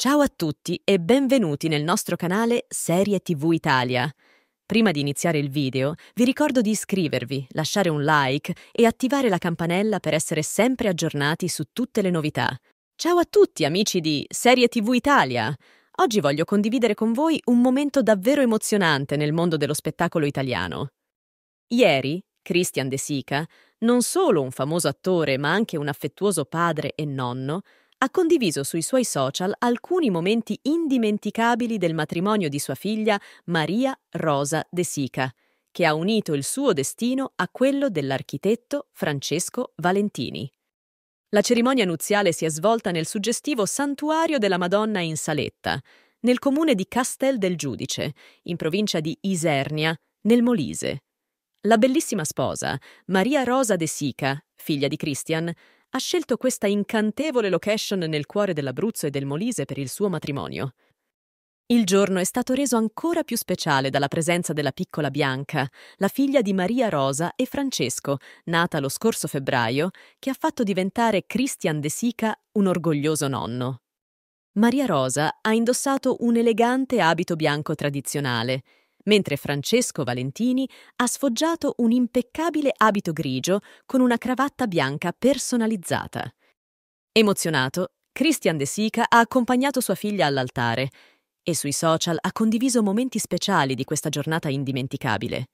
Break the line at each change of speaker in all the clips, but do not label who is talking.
Ciao a tutti e benvenuti nel nostro canale Serie TV Italia. Prima di iniziare il video, vi ricordo di iscrivervi, lasciare un like e attivare la campanella per essere sempre aggiornati su tutte le novità. Ciao a tutti amici di Serie TV Italia! Oggi voglio condividere con voi un momento davvero emozionante nel mondo dello spettacolo italiano. Ieri, Christian De Sica, non solo un famoso attore ma anche un affettuoso padre e nonno, ha condiviso sui suoi social alcuni momenti indimenticabili del matrimonio di sua figlia Maria Rosa De Sica, che ha unito il suo destino a quello dell'architetto Francesco Valentini. La cerimonia nuziale si è svolta nel suggestivo Santuario della Madonna in Saletta, nel comune di Castel del Giudice, in provincia di Isernia, nel Molise. La bellissima sposa, Maria Rosa De Sica, figlia di Christian, ha scelto questa incantevole location nel cuore dell'Abruzzo e del Molise per il suo matrimonio. Il giorno è stato reso ancora più speciale dalla presenza della piccola Bianca, la figlia di Maria Rosa e Francesco, nata lo scorso febbraio, che ha fatto diventare Christian De Sica un orgoglioso nonno. Maria Rosa ha indossato un elegante abito bianco tradizionale mentre Francesco Valentini ha sfoggiato un impeccabile abito grigio con una cravatta bianca personalizzata. Emozionato, Christian De Sica ha accompagnato sua figlia all'altare e sui social ha condiviso momenti speciali di questa giornata indimenticabile.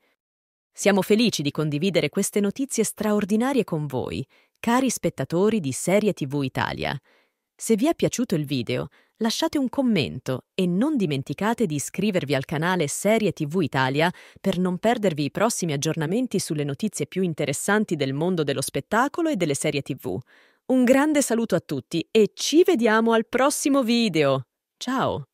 Siamo felici di condividere queste notizie straordinarie con voi, cari spettatori di Serie TV Italia. Se vi è piaciuto il video, lasciate un commento e non dimenticate di iscrivervi al canale Serie TV Italia per non perdervi i prossimi aggiornamenti sulle notizie più interessanti del mondo dello spettacolo e delle serie TV. Un grande saluto a tutti e ci vediamo al prossimo video! Ciao!